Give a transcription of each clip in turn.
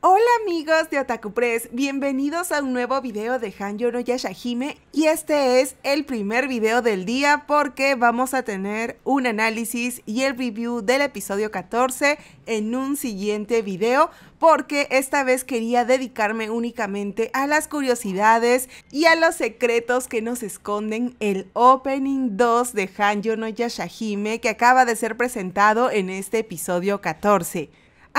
Hola amigos de Otaku Press, bienvenidos a un nuevo video de Hanjo no Yashahime y este es el primer video del día porque vamos a tener un análisis y el review del episodio 14 en un siguiente video porque esta vez quería dedicarme únicamente a las curiosidades y a los secretos que nos esconden el opening 2 de hanjo no Yashahime que acaba de ser presentado en este episodio 14.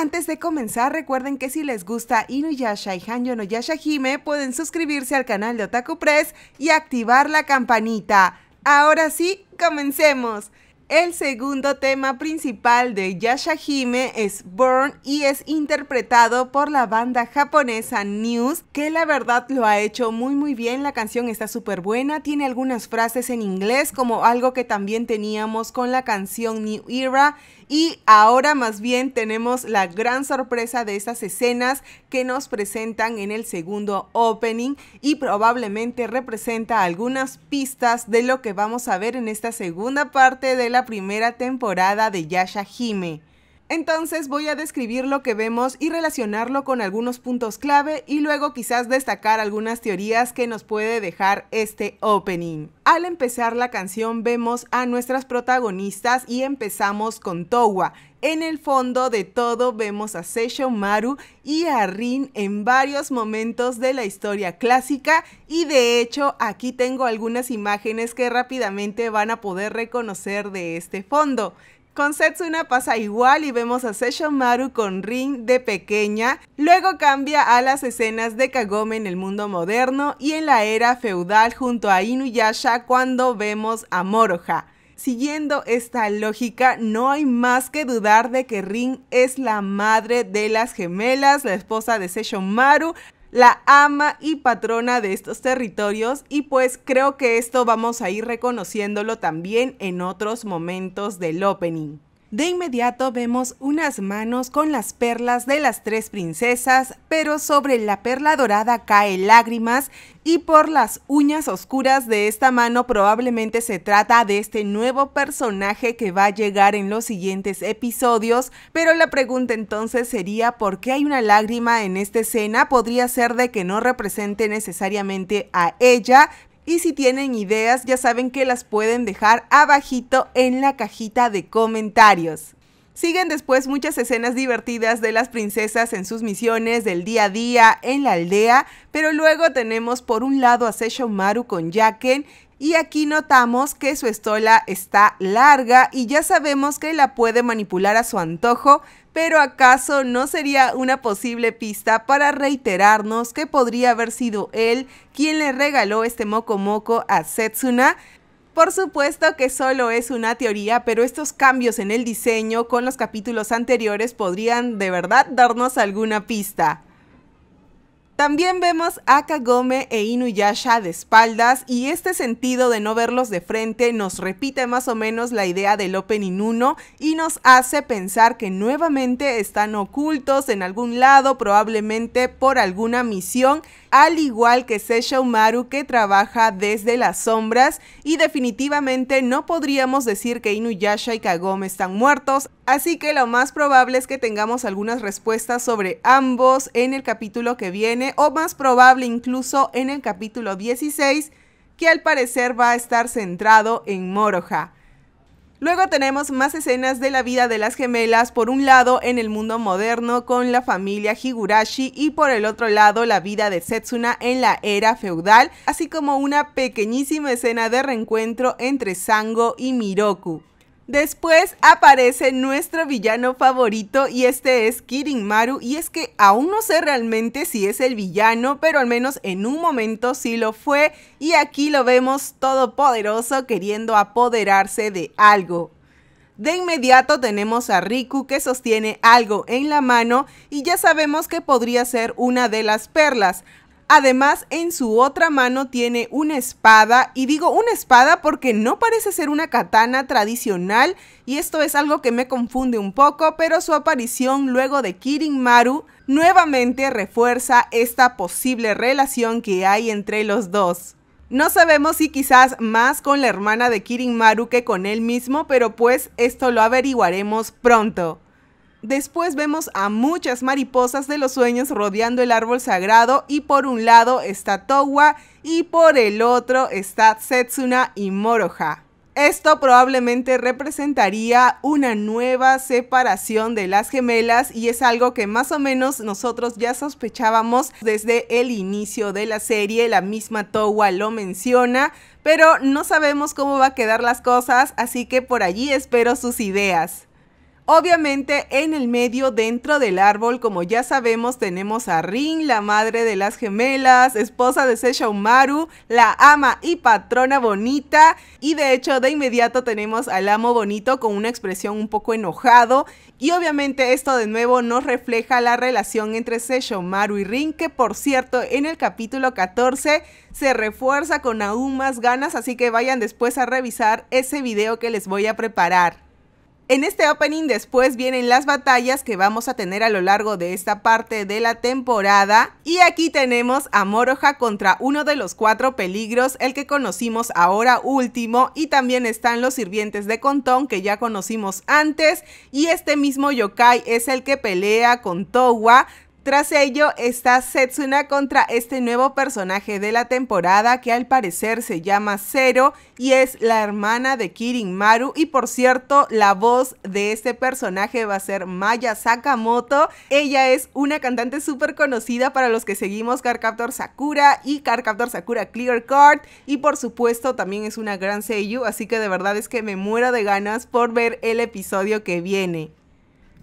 Antes de comenzar, recuerden que si les gusta Inuyasha y Hanyo no Yasha Hime, pueden suscribirse al canal de Otaku Press y activar la campanita. Ahora sí, comencemos. El segundo tema principal de Yashahime es Burn y es interpretado por la banda japonesa News, que la verdad lo ha hecho muy muy bien, la canción está súper buena, tiene algunas frases en inglés como algo que también teníamos con la canción New Era y ahora más bien tenemos la gran sorpresa de estas escenas que nos presentan en el segundo opening y probablemente representa algunas pistas de lo que vamos a ver en esta segunda parte de la primera temporada de Yasha Hime. Entonces voy a describir lo que vemos y relacionarlo con algunos puntos clave y luego quizás destacar algunas teorías que nos puede dejar este opening. Al empezar la canción vemos a nuestras protagonistas y empezamos con Towa. En el fondo de todo vemos a Seisho Maru y a Rin en varios momentos de la historia clásica y de hecho aquí tengo algunas imágenes que rápidamente van a poder reconocer de este fondo. Con Setsuna pasa igual y vemos a Maru con Rin de pequeña, luego cambia a las escenas de Kagome en el mundo moderno y en la era feudal junto a Inuyasha cuando vemos a Moroha. Siguiendo esta lógica, no hay más que dudar de que Rin es la madre de las gemelas, la esposa de Maru la ama y patrona de estos territorios y pues creo que esto vamos a ir reconociéndolo también en otros momentos del opening. De inmediato vemos unas manos con las perlas de las tres princesas, pero sobre la perla dorada caen lágrimas y por las uñas oscuras de esta mano probablemente se trata de este nuevo personaje que va a llegar en los siguientes episodios, pero la pregunta entonces sería ¿por qué hay una lágrima en esta escena? Podría ser de que no represente necesariamente a ella, y si tienen ideas, ya saben que las pueden dejar abajito en la cajita de comentarios. Siguen después muchas escenas divertidas de las princesas en sus misiones del día a día en la aldea, pero luego tenemos por un lado a Maru con Jaken y aquí notamos que su estola está larga y ya sabemos que la puede manipular a su antojo, pero ¿acaso no sería una posible pista para reiterarnos que podría haber sido él quien le regaló este moco moco a Setsuna? Por supuesto que solo es una teoría, pero estos cambios en el diseño con los capítulos anteriores podrían de verdad darnos alguna pista. También vemos a Kagome e Inuyasha de espaldas y este sentido de no verlos de frente nos repite más o menos la idea del opening 1 y nos hace pensar que nuevamente están ocultos en algún lado, probablemente por alguna misión, al igual que Seisha Maru que trabaja desde las sombras y definitivamente no podríamos decir que Inuyasha y Kagome están muertos, Así que lo más probable es que tengamos algunas respuestas sobre ambos en el capítulo que viene o más probable incluso en el capítulo 16 que al parecer va a estar centrado en Moroja. Luego tenemos más escenas de la vida de las gemelas, por un lado en el mundo moderno con la familia Higurashi y por el otro lado la vida de Setsuna en la era feudal, así como una pequeñísima escena de reencuentro entre Sango y Miroku. Después aparece nuestro villano favorito y este es Maru. y es que aún no sé realmente si es el villano, pero al menos en un momento sí lo fue y aquí lo vemos todopoderoso queriendo apoderarse de algo. De inmediato tenemos a Riku que sostiene algo en la mano y ya sabemos que podría ser una de las perlas, Además, en su otra mano tiene una espada, y digo una espada porque no parece ser una katana tradicional, y esto es algo que me confunde un poco, pero su aparición luego de Kirin Maru nuevamente refuerza esta posible relación que hay entre los dos. No sabemos si quizás más con la hermana de Kirin Maru que con él mismo, pero pues esto lo averiguaremos pronto. Después vemos a muchas mariposas de los sueños rodeando el árbol sagrado y por un lado está Towa y por el otro está Setsuna y Moroha. Esto probablemente representaría una nueva separación de las gemelas y es algo que más o menos nosotros ya sospechábamos desde el inicio de la serie, la misma Towa lo menciona, pero no sabemos cómo va a quedar las cosas, así que por allí espero sus ideas. Obviamente en el medio, dentro del árbol, como ya sabemos, tenemos a Rin, la madre de las gemelas, esposa de Seisha Maru la ama y patrona bonita. Y de hecho, de inmediato tenemos al amo bonito con una expresión un poco enojado. Y obviamente esto de nuevo nos refleja la relación entre Seisha Maru y Rin, que por cierto en el capítulo 14 se refuerza con aún más ganas, así que vayan después a revisar ese video que les voy a preparar. En este opening después vienen las batallas que vamos a tener a lo largo de esta parte de la temporada. Y aquí tenemos a Moroja contra uno de los cuatro peligros, el que conocimos ahora último. Y también están los sirvientes de Contón que ya conocimos antes. Y este mismo yokai es el que pelea con Towa. Tras ello está Setsuna contra este nuevo personaje de la temporada que al parecer se llama Zero y es la hermana de Kirin Maru y por cierto la voz de este personaje va a ser Maya Sakamoto. Ella es una cantante súper conocida para los que seguimos Cardcaptor Sakura y Cardcaptor Sakura Clear Card y por supuesto también es una gran seiyuu así que de verdad es que me muero de ganas por ver el episodio que viene.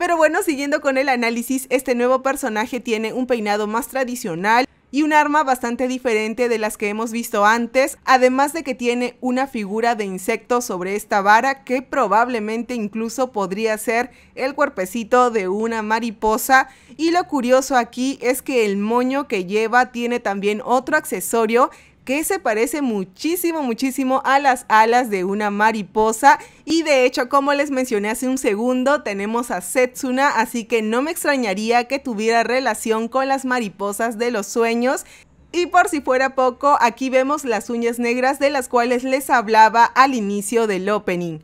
Pero bueno, siguiendo con el análisis, este nuevo personaje tiene un peinado más tradicional, y un arma bastante diferente de las que hemos visto antes, además de que tiene una figura de insecto sobre esta vara que probablemente incluso podría ser el cuerpecito de una mariposa y lo curioso aquí es que el moño que lleva tiene también otro accesorio que se parece muchísimo, muchísimo a las alas de una mariposa. Y de hecho, como les mencioné hace un segundo, tenemos a Setsuna, así que no me extrañaría que tuviera relación con las mariposas de los sueños. Y por si fuera poco, aquí vemos las uñas negras de las cuales les hablaba al inicio del opening.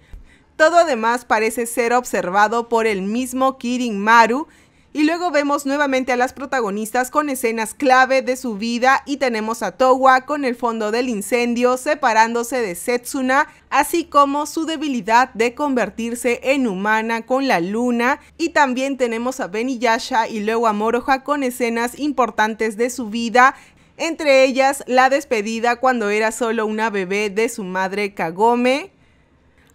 Todo además parece ser observado por el mismo Kirin Maru, y luego vemos nuevamente a las protagonistas con escenas clave de su vida y tenemos a Towa con el fondo del incendio separándose de Setsuna, así como su debilidad de convertirse en humana con la luna y también tenemos a Yasha y luego a Moroha con escenas importantes de su vida entre ellas la despedida cuando era solo una bebé de su madre Kagome,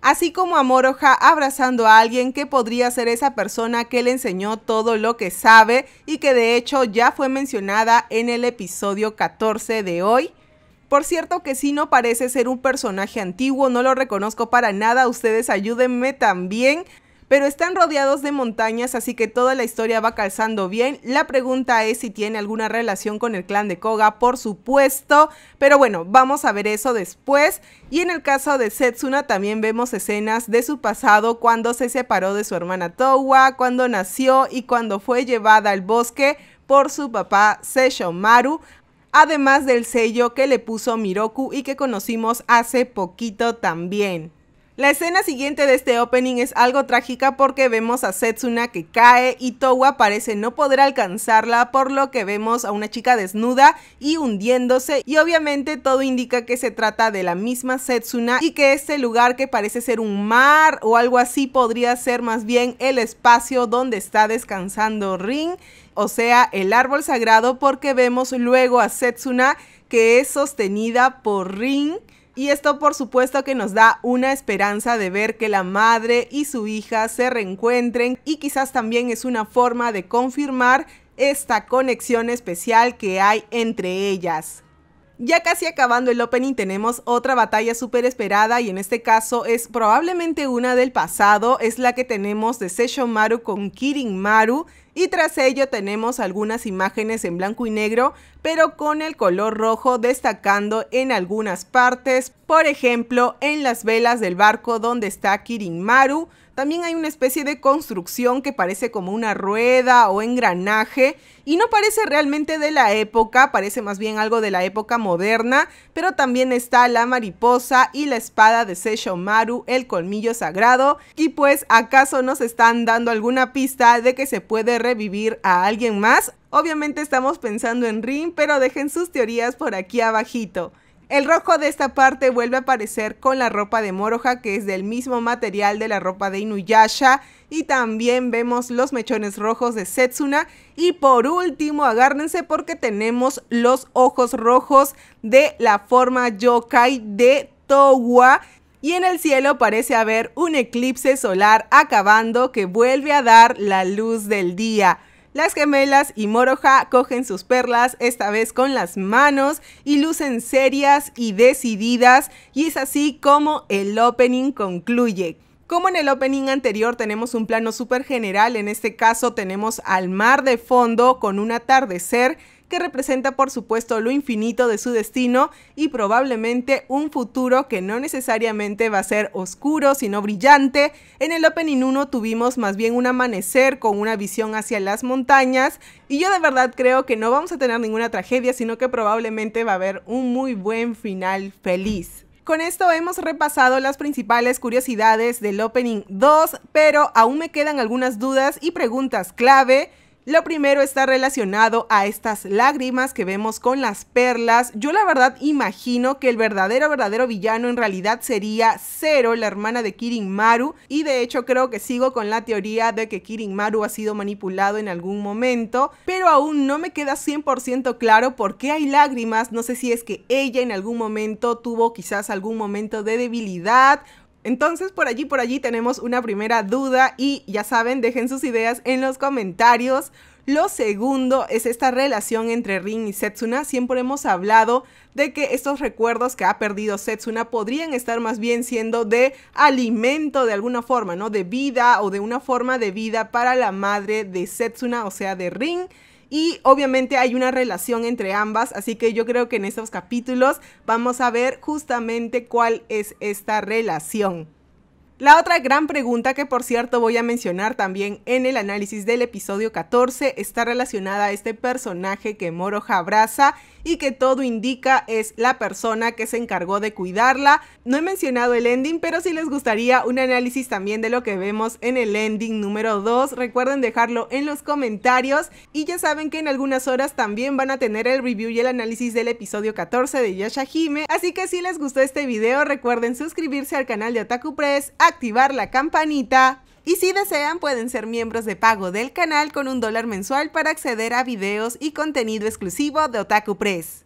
así como a Moroja abrazando a alguien que podría ser esa persona que le enseñó todo lo que sabe y que de hecho ya fue mencionada en el episodio 14 de hoy. Por cierto que si no parece ser un personaje antiguo, no lo reconozco para nada, ustedes ayúdenme también pero están rodeados de montañas, así que toda la historia va calzando bien. La pregunta es si tiene alguna relación con el clan de Koga, por supuesto, pero bueno, vamos a ver eso después. Y en el caso de Setsuna también vemos escenas de su pasado cuando se separó de su hermana Towa, cuando nació y cuando fue llevada al bosque por su papá Seishomaru, además del sello que le puso Miroku y que conocimos hace poquito también. La escena siguiente de este opening es algo trágica porque vemos a Setsuna que cae y Towa parece no poder alcanzarla, por lo que vemos a una chica desnuda y hundiéndose y obviamente todo indica que se trata de la misma Setsuna y que este lugar que parece ser un mar o algo así podría ser más bien el espacio donde está descansando Rin, o sea, el árbol sagrado porque vemos luego a Setsuna que es sostenida por Ring. Y esto por supuesto que nos da una esperanza de ver que la madre y su hija se reencuentren y quizás también es una forma de confirmar esta conexión especial que hay entre ellas. Ya casi acabando el opening tenemos otra batalla súper esperada y en este caso es probablemente una del pasado, es la que tenemos de Session Maru con Kirin Maru y tras ello tenemos algunas imágenes en blanco y negro, pero con el color rojo destacando en algunas partes, por ejemplo en las velas del barco donde está Maru. también hay una especie de construcción que parece como una rueda o engranaje y no parece realmente de la época, parece más bien algo de la época moderna, pero también está la mariposa y la espada de Maru. el colmillo sagrado, y pues acaso nos están dando alguna pista de que se puede revivir a alguien más Obviamente estamos pensando en Rin, pero dejen sus teorías por aquí abajito. El rojo de esta parte vuelve a aparecer con la ropa de moroja, que es del mismo material de la ropa de Inuyasha. Y también vemos los mechones rojos de Setsuna. Y por último, agárrense porque tenemos los ojos rojos de la forma yokai de Towa. Y en el cielo parece haber un eclipse solar acabando que vuelve a dar la luz del día. Las gemelas y Moroja cogen sus perlas, esta vez con las manos, y lucen serias y decididas, y es así como el opening concluye. Como en el opening anterior tenemos un plano súper general, en este caso tenemos al mar de fondo con un atardecer que representa por supuesto lo infinito de su destino y probablemente un futuro que no necesariamente va a ser oscuro, sino brillante. En el Opening 1 tuvimos más bien un amanecer con una visión hacia las montañas y yo de verdad creo que no vamos a tener ninguna tragedia, sino que probablemente va a haber un muy buen final feliz. Con esto hemos repasado las principales curiosidades del Opening 2, pero aún me quedan algunas dudas y preguntas clave lo primero está relacionado a estas lágrimas que vemos con las perlas. Yo la verdad imagino que el verdadero, verdadero villano en realidad sería cero la hermana de Kirin Maru. Y de hecho creo que sigo con la teoría de que Kirin Maru ha sido manipulado en algún momento. Pero aún no me queda 100% claro por qué hay lágrimas. No sé si es que ella en algún momento tuvo quizás algún momento de debilidad entonces por allí, por allí tenemos una primera duda y ya saben, dejen sus ideas en los comentarios. Lo segundo es esta relación entre Rin y Setsuna. Siempre hemos hablado de que estos recuerdos que ha perdido Setsuna podrían estar más bien siendo de alimento de alguna forma, ¿no? De vida o de una forma de vida para la madre de Setsuna, o sea, de Rin. Y obviamente hay una relación entre ambas, así que yo creo que en estos capítulos vamos a ver justamente cuál es esta relación. La otra gran pregunta que por cierto voy a mencionar también en el análisis del episodio 14 está relacionada a este personaje que Moroja abraza y que todo indica es la persona que se encargó de cuidarla. No he mencionado el ending, pero si les gustaría un análisis también de lo que vemos en el ending número 2, recuerden dejarlo en los comentarios y ya saben que en algunas horas también van a tener el review y el análisis del episodio 14 de Yashahime, así que si les gustó este video recuerden suscribirse al canal de Otaku Press, activar la campanita y si desean, pueden ser miembros de pago del canal con un dólar mensual para acceder a videos y contenido exclusivo de Otaku Press.